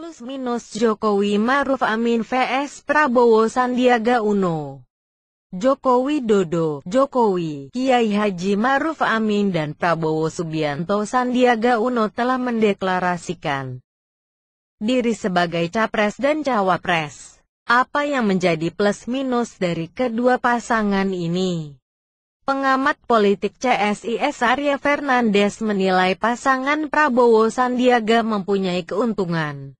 Plus minus Jokowi Maruf Amin vs Prabowo Sandiaga Uno. Jokowi Dodo, Jokowi, Kiai Haji Maruf Amin dan Prabowo Subianto Sandiaga Uno telah mendeklarasikan diri sebagai capres dan cawapres. Apa yang menjadi plus minus dari kedua pasangan ini? Pengamat politik CSIS Arya Fernandes menilai pasangan Prabowo Sandiaga mempunyai keuntungan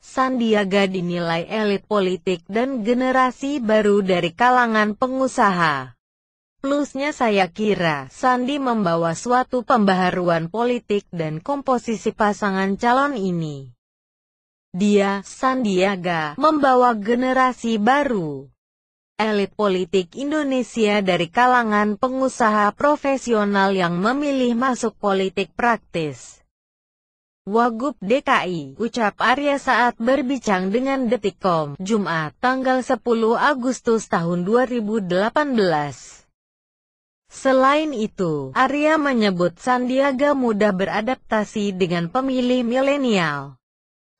Sandiaga dinilai elit politik dan generasi baru dari kalangan pengusaha. Plusnya saya kira, Sandi membawa suatu pembaharuan politik dan komposisi pasangan calon ini. Dia, Sandiaga, membawa generasi baru. Elit politik Indonesia dari kalangan pengusaha profesional yang memilih masuk politik praktis. Wagub DKI, ucap Arya saat berbicang dengan Detikkom, Jumat, tanggal 10 Agustus tahun 2018. Selain itu, Arya menyebut Sandiaga mudah beradaptasi dengan pemilih milenial.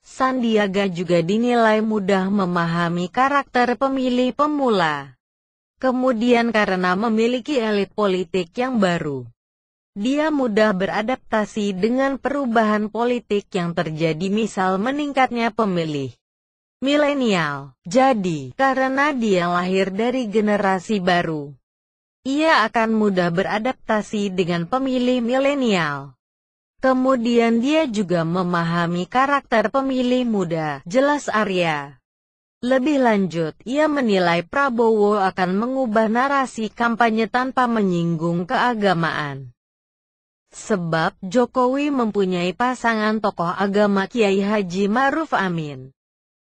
Sandiaga juga dinilai mudah memahami karakter pemilih pemula. Kemudian karena memiliki elit politik yang baru. Dia mudah beradaptasi dengan perubahan politik yang terjadi misal meningkatnya pemilih milenial. Jadi, karena dia lahir dari generasi baru, ia akan mudah beradaptasi dengan pemilih milenial. Kemudian dia juga memahami karakter pemilih muda, jelas Arya. Lebih lanjut, ia menilai Prabowo akan mengubah narasi kampanye tanpa menyinggung keagamaan. Sebab Jokowi mempunyai pasangan tokoh agama Kiai Haji Maruf Amin.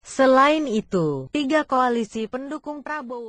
Selain itu, tiga koalisi pendukung Prabowo